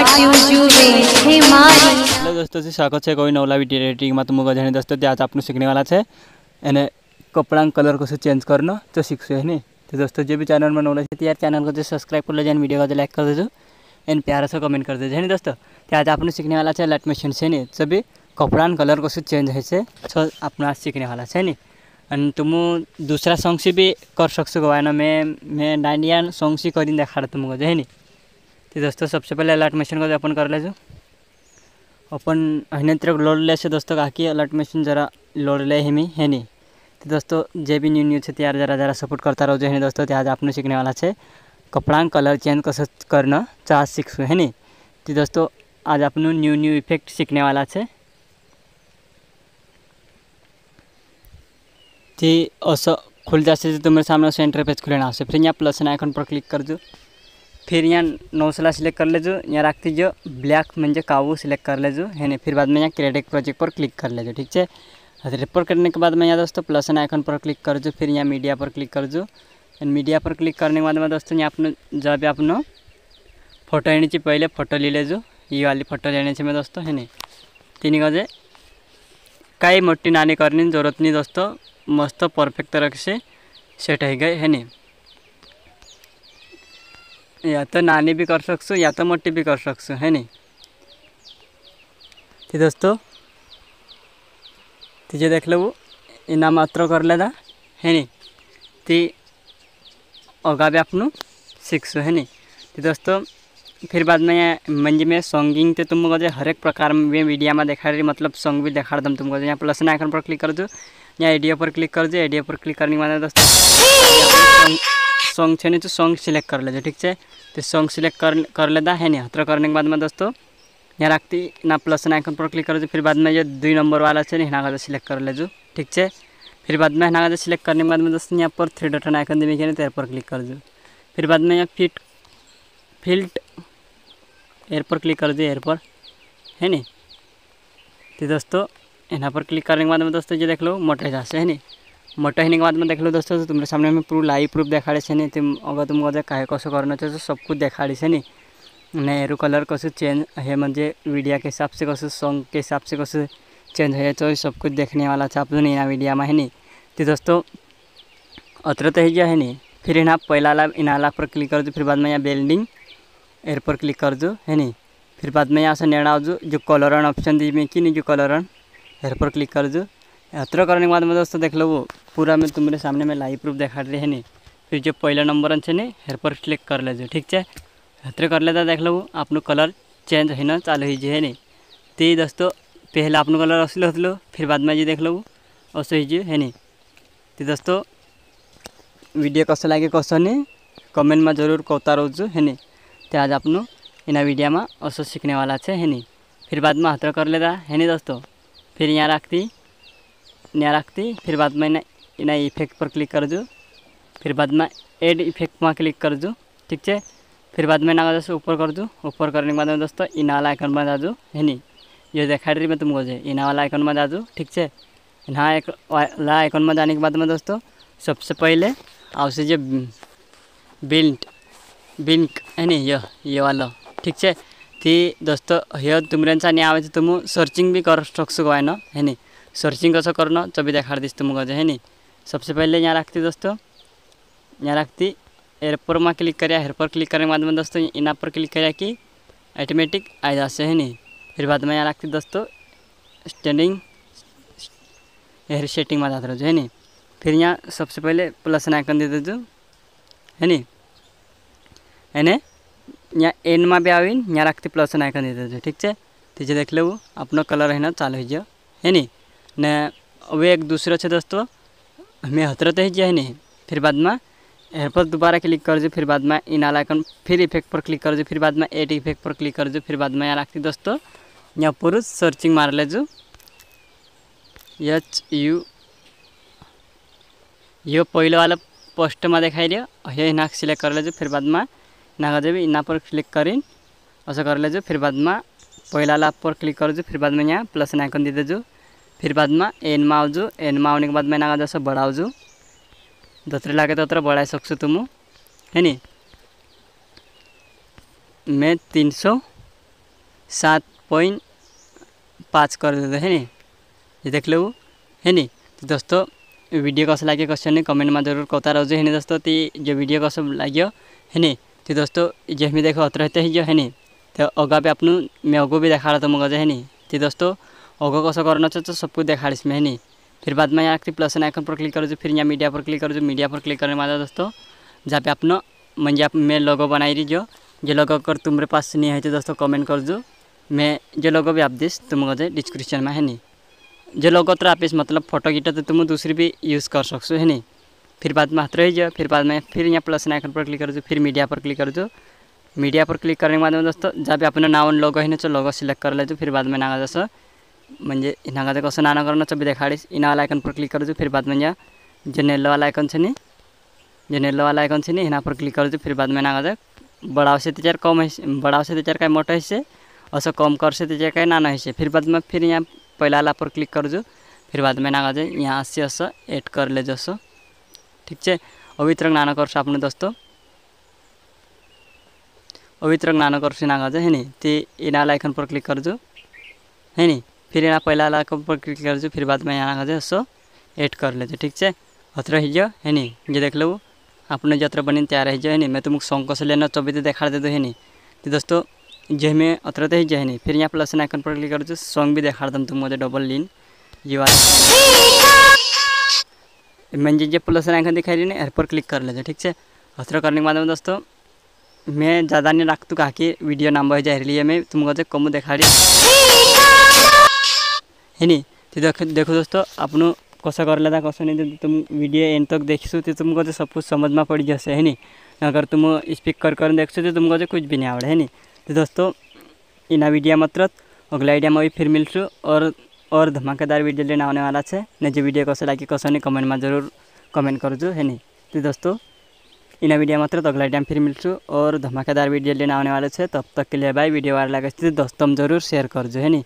hello દોસ્તો સ્વાગત છે કોઈ નવલા વિડીયો રેટિંગમાં તમારું બધાને દોસ્તો તે આજે આપણે શીખવાના છે એને કપડાં કલર કશું ચેન્જ કરનો તો શીખશું એને તો દોસ્તો જે બી ચેનલમાં નવલા છે ત્યારે ચેનલ को સબસ્ક્રાઇબ कर लीजिए वीडियो को लाइक कर देजो एंड प्यारा सा कमेंट कर देजो है दोस्तों तो आज आपने सीखने वाला है लाइट मशीन से नहीं सभी कपड़ा कलर कसू चेंज है से सो अपना सीखने वाला है नहीं અને તું દુસરા સોંગ્સી બી કરી શકશું ગવાના મેં મેં દાંડિયા સોંગ્સી કરીને દેખાડે તું ગયો હે નહીં तो दोस्तों सबसे पहले अलर्ट मशीन को ओपन कर जो ओपन हने तरह ले से दोस्तों कि अलर्ट मशीन जरा लोड़ हेमी है नहीं तो दोस्तों जे भी न्यू न्यूज है त्यार जरा जरा सपोर्ट करता रहो है दोस्तों आज आप सीखने वाला है कपड़ा कलर चेंज कस करना चाह सीख है नहीं तो दोस्तों आज आप न्यू न्यू इफेक्ट सीखने वाला है ते असं खुल असेल तर तो सामने सामना सेंटर पेज खुलेणार असेल फिर यहाँ प्लस आइकन पर क्लिक करजो फिर यहाँ नौसला सिलेक्ट कर लेजो यहाँ रख दीजिए ब्लैक मंजे काबू सिलेक्ट कर लेजो है ना फिर बाद में यहाँ क्रेडिट प्रोजेक्ट पर क्लिक कर लेजो ठीक है रिपोर्ट पर करने के बाद में यहाँ दोस्तों प्लस आइकन पर क्लिक कर जो फिर यहाँ मीडिया पर क्लिक कर जो एंड मीडिया पर क्लिक करने के बाद में दोस्तों यहाँ अपने जब भी अपनों फोटो लेने से पहले फोटो ले लेजो ये वाली फोटो लेने से मैं दोस्तों है ना तीन गजे कई मोटी नानी करने की जरूरत नहीं दोस्तों मस्त परफेक्ट तरह से सेट है गए है ना या तो नानी भी कर सकसु या तो મોટી भी कर શકશું है नी तो दोस्तों દોસ્તો तो देख દેખ લેવું એના માત્ર કરી લેતા है નહીં ती अगा भी आपनों सीखसो है नहीं तो दोस्तों फिर बाद में मंजे में सॉन्गिंग तो तुमको जो हर एक प्रकार में मीडिया में देखा रही मतलब सॉन्ग भी देखा दम तुमको यहाँ प्लस आइकन पर क्लिक कर दो यहाँ एडियो पर क्लिक कर दो एडियो पर क्लिक करने के बाद दोस्तों सॉन्ग छे तो सॉन्ग सिलेक्ट कर ले ठीक है तो सॉन्ग सिलेक्ट कर कर लेता है नहीं तो करने के बाद में दोस्तों यहाँ रखती ना प्लस आइकन पर क्लिक कर दो फिर बाद में ये दुई नंबर वाला है ना सिलेक्ट कर ले जो ठीक है फिर बाद में ना सिलेक्ट करने के बाद में दोस्तों यहाँ पर थ्री डटन आइकन दिखे ना एयर पर क्लिक कर दो फिर बाद में यहाँ फिट फिल्ट एयर पर क्लिक कर दो एयर पर है नहीं तो दोस्तों यहाँ पर क्लिक करने के बाद में दोस्तों ये देख लो से है नहीं होने के मोठं हिनिंगवादमा देख्नु जस्तो छ तिम्रो सामनेमा पूरा लाइव प्रूफ देखा छ नि तिम अगं तुमका जे काय कसं करणं त्याचं सब कुछ देखाडे छ नि नेहरू कलर कसो चेंज है मजे के हिसाब से कसो सॉन्ग के हिसाब से कसं चेंज हो व्हायचं सब कुछ देखने देखनेवाला छ आपण या वीडियामा आहे नि ते दोस्तों अत्र तर तो है जे आहे नि फिर इन्हा पहिलाला इन्हाला पर क्लिक कर दो फिर बाद में यहाँ बेल्डिंग एयर पर क्लिक कर दो है नहीं फिर बाद में यहाँ से नेड़ा जो जो ऑन ऑप्शन दी में कि नहीं जो कलर ऑन एयर पर क्लिक कर दो यात्रा करने के बाद में दोस्तों देख लो वो पूरा में तुम्हारे सामने में लाइव प्रूफ दिखा है नी फिर जो पहला नंबर है नी हेर पर क्लिक कर लेजो ठीक है यात्रा कर लेता देख लो आप कलर चेंज होना चालू हो जाए नी तो दोस्तों पहले आप कलर असल हो फिर बाद में जी देख लो असो हो है नी तो दोस्तों वीडियो कस लगे कसो नहीं कमेंट में जरूर कहता रहो है नी तो आज आप इना वीडियो में असो सीखने वाला है नी फिर बाद में हाथ कर लेता है नी दोस्तों फिर यहाँ रखती न्या रखती फिर बाद में इना इफेक्ट पर क्लिक कर दो फिर बाद में एड इफेक्ट में क्लिक कर दो ठीक है फिर बाद में ना दोस्तों ऊपर कर दूँ ऊपर करने के बाद में दोस्तों इना वाला आइकन में जा दूँ है नहीं ये देखा रही मैं तुमको इना वाला आइकन में जा दो ठीक है इना वाला आइकन में जाने के बाद में दोस्तों सबसे पहले आपसे जो बिल्ट बिंक है नी ये ये वाला ठीक है ती दोस्तों हे तुमऱ्यांचा आणि आवाज तुम सर्चिंग बी करू शकसो है ना है नी सर्चिंग करना करणं चवी देखा दिसतं तो जो है नी सबसे पहले यहाँ रखती दोस्तों यहाँ रखती एयरपोर में क्लिक करिए एयरपोर क्लिक करने के बाद में दोस्तों इना पर क्लिक करिए कि ऑटोमेटिक आ जाते है नी फिर बाद में यहाँ रखती दोस्तों स्टैंडिंग हेयर सेटिंग में जाते रहो है नी फिर यहाँ सबसे पहले प्लस आइकन दे दो है नी एने यहाँ एन में भी आवीन यहाँ रखती प्लस कर दे दो ठीक है तीजे तो देख लो अपना कलर है ना चालू हो जाओ है नी ને वे एक દૂસરો છે दोस्तों મેં હતરત જ જાય નહીં फिर बाद में यहाँ पर दोबारा क्लिक कर जो फिर बाद में इन आलाइकन फिर इफेक्ट पर क्लिक कर दो फिर बाद में एड इफेक्ट पर क्लिक कर जो फिर बाद में यहाँ रखती दोस्तों यहाँ पर सर्चिंग मार ले जो एच यू यो पहले वाला पोस्ट में दिखाई दिया ये इना सिलेक्ट कर ले जो फिर बाद में इना कर इना पर क्लिक करीन ऐसा कर ले जो फिर बाद में पहला वाला पर क्लिक कर दो फिर बाद में यहाँ प्लस आइकन दे दे जो फिर बाद में एनमा एन में आने के बाद मैंने आगा जैसे बढ़ाऊजू दोतरे लागे तो बढ़ाई सकसु तुम है नी मैं तीन सौ सात पॉइंट पाँच कर देते है नी ये देख लो है नी तो दोस्तों वीडियो कस लगे कसो नहीं कमेंट में जरूर कहता रहो है दोस्तों ती जो वीडियो कस लगे है नी तो दोस्तों जो हमें देखो अतर रहते है नी तो अगा भी अपन मैं अगो भी देखा रहा तुमको जो है नी तो दोस्तों ओगो कस करना चाहिए तो सबको देखा इसमें है फिर बाद में यहाँ प्लस एन आइकन पर क्लिक करो जो फिर यहाँ मीडिया पर क्लिक करो जो मीडिया पर क्लिक करने वाला दोस्तों जहाँ पे अपना मंजे आप मैं लोगो बनाई रही जो जो लोगो अगर तुम्हारे पास नहीं है तो दोस्तों कमेंट कर दो मैं जो लोगो भी आप दिस तुम डिस्क्रिप्शन में है नहीं जो लोगो तो आप इस मतलब फोटो गिटा तो तुम दूसरी भी यूज़ कर सकसो है नहीं फिर बाद में हाथ रही जाओ फिर बाद में फिर यहाँ प्लस एन आइकन पर क्लिक कर दो फिर मीडिया पर क्लिक कर दो मीडिया पर क्लिक करने के बाद में दोस्तों जहाँ पे अपना नाम लोगो है ना जो लोगो सिलेक्ट कर ले जो फिर बाद में ना जैसा म्हणजे हिनागाचं कसं नाना करणं चबी देखाडीस वाला आइकन पर क्लिक करूँ फिर बाद में यहाँ जो नेल्लोवाला आयकॉन से नहीं जो नेल्लोवाला आयकॉन से नहीं हिना पर क्लिक करूँ फिर बाद में नागाचं बड़ा से त्याच्यावर कम हिस्से बड़ा से त्याच्यावर कहीं मोटा हिस्से असं कम करसे त्याच्यावर कहीं नाना हिस्से फिर बाद में फिर यहाँ पहला वाला पर क्लिक करूँ फिर बाद में नागाचं यहाँ से असं एड कर ले जसं ठीक है अभी रंग नाना कर सो दोस्तों अवित रंग नाना करसो नागाचं है नहीं ते इनाला आयकॉन पर क्लिक करजो है नहीं फिर यहाँ पहला वाला के ऊपर क्लिक कर फिर बाद में यहाँ जो सो एड कर लेते ठीक है अतर है नी ये देख लो अपने जत्र बनी तैयार है नहीं मैं तुमको सॉन्ग से लेना चौबीस देखा दे दो है नहीं तो दोस्तों जे में तो है नहीं फिर यहाँ प्लस आइकन पर क्लिक कर दो सॉन्ग भी देखा दम तुम मुझे डबल लीन ये मैं जे प्लस आइकन दिखा रही नहीं पर क्लिक कर लेते ठीक है अतर करने के बाद में दोस्तों मैं ज़्यादा नहीं रख तू तो कहा कि वीडियो नंबर है जहरीली है मैं तुमको कम देखा रही है नी तो देखो देखो दोस्तों अपनों कसं कर था कसं नहीं ते तो तुम वीडियो एंड तक देखो तो तुमको तो सब कुछ समझ में पड़ जैसे है नी अगर तुम स्पीकर कर देखो तो तुमको तो कुछ भी नहीं आवड़े है नी तो दोस्तों इना वीडियो मात्र अगला आइडिया में भी फिर मिलसू और और धमाकेदार वीडियो लेना आने वाला है ने जो वीडियो कसा लगे कसो नहीं कमेंट में जरूर कमेंट करजु है नी तो दोस्तों इना वीडियो मात्र तो अगला टाइम फिर मिलसू और धमाकेदार वीडियो लेना आने वाले है तब तक के लिए बाय वीडियो वाला लगे तो दोस्तों जरूर शेयर करजु है नी